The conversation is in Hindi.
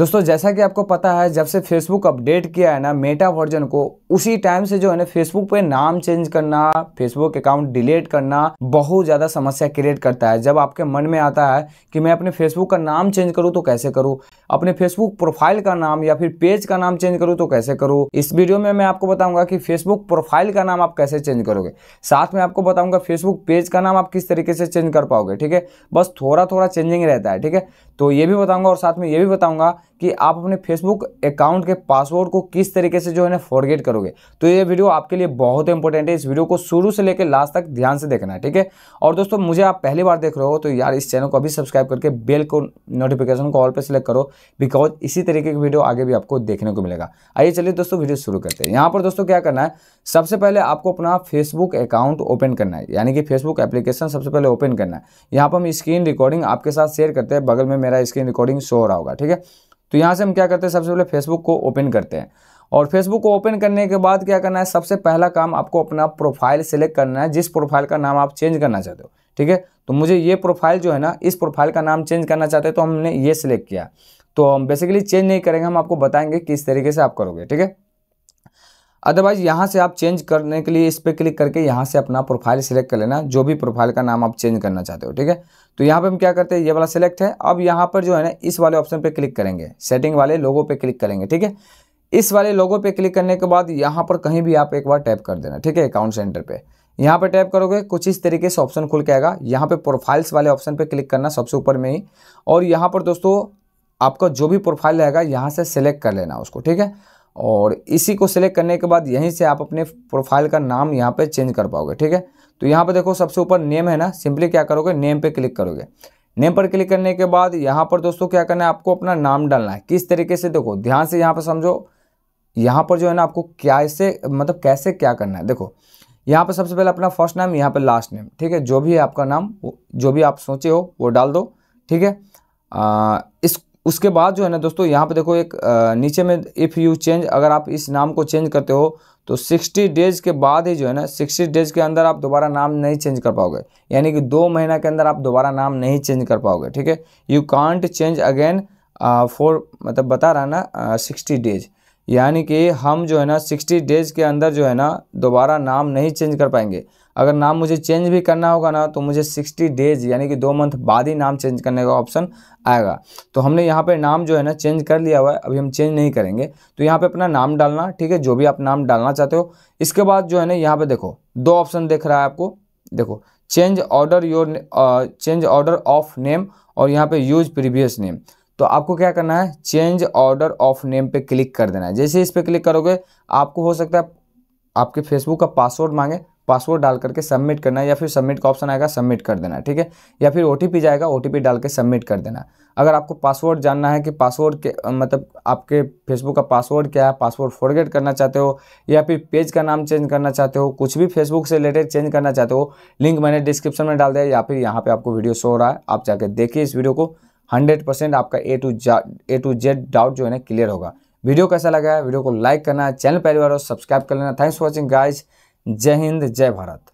दोस्तों जैसा कि आपको पता है जब से फेसबुक अपडेट किया है ना मेटा वर्जन को उसी टाइम से जो है ना फेसबुक पे नाम चेंज करना फेसबुक अकाउंट डिलीट करना बहुत ज़्यादा समस्या क्रिएट करता है जब आपके मन में आता है कि मैं अपने फेसबुक का नाम चेंज करूँ तो कैसे करूँ अपने फेसबुक प्रोफाइल का नाम या फिर पेज का नाम चेंज करूँ तो कैसे करूँ इस वीडियो में मैं आपको बताऊँगा कि फेसबुक प्रोफाइल का नाम आप कैसे चेंज करोगे साथ में आपको बताऊँगा फेसबुक पेज का नाम आप किस तरीके से चेंज कर पाओगे ठीक है बस थोड़ा थोड़ा चेंजिंग रहता है ठीक है तो ये भी बताऊँगा और साथ में ये भी बताऊँगा कि आप अपने फेसबुक अकाउंट के पासवर्ड को किस तरीके से जो है ना फॉरगेट करोगे तो ये वीडियो आपके लिए बहुत इंपॉर्टेंट है इस वीडियो को शुरू से लेकर लास्ट तक ध्यान से देखना है ठीक है और दोस्तों मुझे आप पहली बार देख रहे हो तो यार इस चैनल को अभी सब्सक्राइब करके बेल को नोटिफिकेशन को ऑल पर सिलेक्ट करो बिकॉज इसी तरीके की वीडियो आगे भी आपको देखने को मिलेगा आइए चलिए दोस्तों वीडियो शुरू करते हैं यहाँ पर दोस्तों क्या करना है सबसे पहले आपको अपना फेसबुक अकाउंट ओपन करना है यानी कि फेसबुक एप्लीकेशन सबसे पहले ओपन करना है यहाँ पर हम स्क्रीन रिकॉर्डिंग आपके साथ शेयर करते हैं बगल में मेरा स्क्रीन रिकॉर्डिंग शो हो रहा होगा ठीक है तो यहाँ से हम क्या करते हैं सबसे पहले फेसबुक को ओपन करते हैं और फेसबुक को ओपन करने के बाद क्या करना है सबसे पहला काम आपको अपना प्रोफाइल सेलेक्ट करना है जिस प्रोफाइल का नाम आप चेंज करना चाहते हो ठीक है तो मुझे ये प्रोफाइल जो है ना इस प्रोफाइल का नाम चेंज करना चाहते हैं तो हमने ये सिलेक्ट किया तो हम बेसिकली चेंज नहीं करेंगे हम आपको बताएंगे किस तरीके से आप करोगे ठीक है अदरवाइज़ यहाँ से आप चेंज करने के लिए इस पर क्लिक करके यहाँ से अपना प्रोफाइल सिलेक्ट कर लेना जो भी प्रोफाइल का नाम आप चेंज करना चाहते हो ठीक है तो यहाँ पे हम क्या करते हैं ये वाला सिलेक्ट है अब यहाँ पर जो है ना इस वाले ऑप्शन पे क्लिक करेंगे सेटिंग वाले लोगों पे क्लिक करेंगे ठीक है इस वाले लोगों पे क्लिक करने के बाद यहाँ पर कहीं भी आप एक बार टैप कर देना ठीक है अकाउंट सेंटर पर यहाँ पर टैप करोगे कुछ इस तरीके से ऑप्शन खुल के आएगा यहाँ पर प्रोफाइल्स वाले ऑप्शन पर क्लिक करना सबसे ऊपर में ही और यहाँ पर दोस्तों आपका जो भी प्रोफाइल रहेगा यहाँ से सिलेक्ट कर लेना उसको ठीक है और इसी को सिलेक्ट करने के बाद यहीं से आप अपने प्रोफाइल का नाम यहाँ पे चेंज कर पाओगे ठीक है तो यहाँ पे देखो सबसे ऊपर नेम है ना सिंपली क्या करोगे नेम पे क्लिक करोगे नेम पर क्लिक करने के बाद यहाँ पर दोस्तों क्या करना है आपको अपना नाम डालना है किस तरीके से देखो ध्यान से यहाँ पर समझो यहाँ पर जो है ना आपको कैसे मतलब कैसे क्या करना है देखो यहाँ पर सबसे पहले अपना फर्स्ट नेम यहाँ पर लास्ट नेम ठीक है जो भी है आपका नाम जो भी आप सोचे हो वो डाल दो ठीक है इस उसके बाद जो है ना दोस्तों यहाँ पे देखो एक नीचे में इफ़ यू चेंज अगर आप इस नाम को चेंज करते हो तो 60 डेज के बाद ही जो है ना 60 डेज के अंदर आप दोबारा नाम नहीं चेंज कर पाओगे यानी कि दो महीना के अंदर आप दोबारा नाम नहीं चेंज कर पाओगे ठीक है you can't change again for मतलब बता रहा ना सिक्सटी डेज यानी कि हम जो है ना सिक्सटी डेज़ के अंदर जो है ना दोबारा नाम नहीं चेंज कर पाएंगे अगर नाम मुझे चेंज भी करना होगा ना तो मुझे सिक्सटी डेज़ यानी कि दो मंथ बाद ही नाम चेंज करने का ऑप्शन आएगा तो हमने यहाँ पे नाम जो है ना चेंज कर लिया हुआ है अभी हम चेंज नहीं करेंगे तो यहाँ पे अपना नाम डालना ठीक है जो भी आप नाम डालना चाहते हो इसके बाद जो है ना यहाँ पर देखो दो ऑप्शन देख रहा है आपको देखो change order your change order of name और यहाँ पर यूज प्रीवियस नेम तो आपको क्या करना है चेंज ऑर्डर ऑफ नेम पे क्लिक कर देना है जैसे इस पर क्लिक करोगे आपको हो सकता है आपके फेसबुक का पासवर्ड मांगे पासवर्ड डाल करके सबमिट करना है या फिर सबमिट का ऑप्शन आएगा सबमिट कर देना ठीक है या फिर ओ जाएगा ओ डाल के सबमिट कर देना अगर आपको पासवर्ड जानना है कि पासवर्ड के मतलब आपके फेसबुक का पासवर्ड क्या है पासवर्ड फॉरगेट करना चाहते हो या फिर पेज का नाम चेंज करना चाहते हो कुछ भी फेसबुक से रिलेटेड चेंज करना चाहते हो लिंक मैंने डिस्क्रिप्शन में डाल दिया या फिर यहाँ पर आपको वीडियो शो हो रहा है आप जाकर देखिए इस वीडियो को हंड्रेड परसेंट आपका A to A to Z doubt जो है ना क्लियर होगा वीडियो कैसा लगा है वीडियो को लाइक करना है चैनल पहली बार हो सब्सक्राइब कर लेना थैंक्स फॉर वॉचिंग गाइज जय हिंद जय भारत